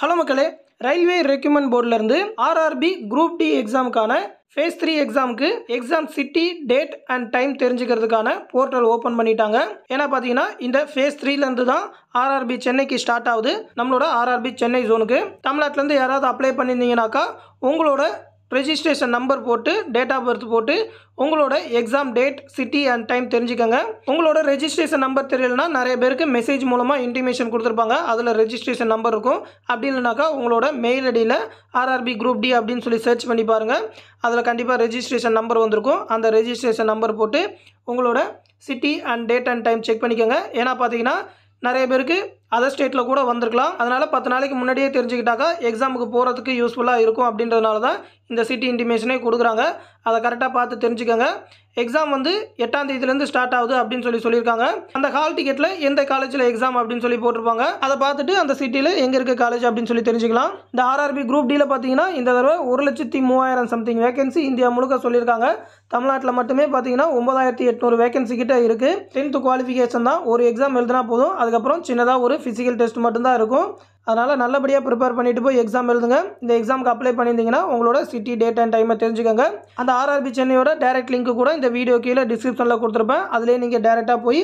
hello மக்களே railway recruitment போர்டிலேருந்து RRB group D எக்ஸாமுக்கான ஃபேஸ் த்ரீ எக்ஸாமுக்கு exam city date and time தெரிஞ்சுக்கிறதுக்கான போர்ட்டல் ஓப்பன் பண்ணிட்டாங்க ஏன்னா பார்த்தீங்கன்னா இந்த ஃபேஸ் த்ரீலேருந்து தான் ஆர்ஆர்பி சென்னைக்கு ஸ்டார்ட் ஆகுது நம்மளோட ஆர்ஆர்பி சென்னை ஜோனுக்கு தமிழ்நாட்டிலேருந்து யாராவது அப்ளை பண்ணியிருந்தீங்கன்னாக்கா உங்களோட ரெஜிஸ்ட்ரேஷன் நம்பர் போட்டு டேட் ஆஃப் பர்த் போட்டு உங்களோட exam date city and time தெரிஞ்சுக்கோங்க உங்களோட ரெஜிஸ்ட்ரேஷன் நம்பர் தெரியலனா நிறைய பேருக்கு மெசேஜ் மூலமாக இன்டிமேஷன் கொடுத்துருப்பாங்க அதில் ரெஜிஸ்ட்ரேஷன் நம்பர் இருக்கும் அப்படி இல்லைனாக்கா உங்களோட மெயில் ஐடியில் ஆர்ஆர்பி குரூப் டி அப்படின்னு சொல்லி சர்ச் பண்ணி பாருங்கள் அதில் கண்டிப்பாக ரெஜிஸ்ட்ரேஷன் நம்பர் வந்திருக்கும் அந்த ரெஜிஸ்ட்ரேஷன் நம்பர் போட்டு உங்களோட city and date and time check பண்ணிக்கோங்க ஏன்னா பார்த்தீங்கன்னா நிறைய பேருக்கு அதர் ஸ்டேட்டில் கூட வந்திருக்கலாம் அதனால் பத்து நாளைக்கு முன்னாடியே தெரிஞ்சுக்கிட்டாக்கா எக்ஸாமுக்கு போகிறதுக்கு யூஸ்ஃபுல்லாக இருக்கும் அப்படின்றதுனால தான் இந்த சிட்டி இன்டிமேஷனே கொடுக்குறாங்க அதை கரெக்டாக பார்த்து தெரிஞ்சுக்கோங்க எக்ஸாம் வந்து எட்டாம் தேதியிலேருந்து ஸ்டார்ட் ஆகுது அப்படின்னு சொல்லி சொல்லியிருக்காங்க அந்த ஹால் டிக்கெட்டில் எந்த காலேஜில் எக்ஸாம் அப்படின்னு சொல்லி போட்டிருப்பாங்க அதை பார்த்துட்டு அந்த சிட்டியில் எங்கே இருக்க காலேஜ் அப்படின்னு சொல்லி தெரிஞ்சுக்கலாம் இந்த ஆர்ஆர்பி குரூப் டியில் பார்த்தீங்கன்னா இந்த தடவை ஒரு லட்சத்தி மூவாயிரம் சம்திங் வேகன்சி இந்தியா முழுக்க சொல்லியிருக்காங்க தமிழ்நாட்டில் மட்டுமே பார்த்தீங்கன்னா ஒன்பதாயிரத்தி எட்நூறு வேகன்சி இருக்குது டென்த்து குவாலிஃபிகேஷன் தான் ஒரு எக்ஸாம் எழுதுனா போதும் அதுக்கப்புறம் சின்னதாக ஒரு ஃபிசிக்கல் டெஸ்ட் மட்டும்தான் இருக்கும் அதனால் நல்லபடியாக ப்ரிப்பேர் பண்ணிட்டு போய் எக்ஸாம் எழுதுங்க இந்த எக்ஸாமுக்கு அப்ளை பண்ணியிருந்தீங்கன்னா உங்களோட சிட்டி டேட் அண்ட் டைமை தெரிஞ்சுக்கோங்க அந்த ஆர்ஆர்பி சென்னையோட டேரக்ட் லிங்க்கு கூட இந்த வீடியோ கீழே டிஸ்கிரிப்ஷனில் கொடுத்துருப்பேன் அதிலே நீங்கள் டேரெக்டாக போய்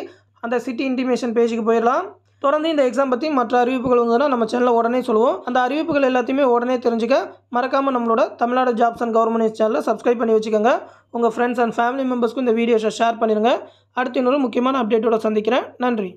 அந்த சிட்டி இன்டிமேஷன் பேஜுக்கு போயிடலாம் தொடர்ந்து இந்த எக்ஸாம் பற்றி மற்ற அறிவிப்புகள் வந்துன்னா நம்ம சேனலில் உடனே சொல்லுவோம் அந்த அறிவிப்புகள் எல்லாத்தையுமே உடனே தெரிஞ்சுக்க மறக்காமல் நம்மளோட Tamil Nadu jobs and government news சேனலில் சப்ஸ்கிரைப் பண்ணி வச்சுக்கோங்க உங்கள் ஃப்ரெண்ட்ஸ் அண்ட் ஃபேமிலி மெம்பர்ஸ்க்கும் இந்த வீடியோஸை ஷேர் பண்ணிடுங்க அடுத்து இன்னொரு முக்கியமான அப்டேட்டோட சந்திக்கிறேன் நன்றி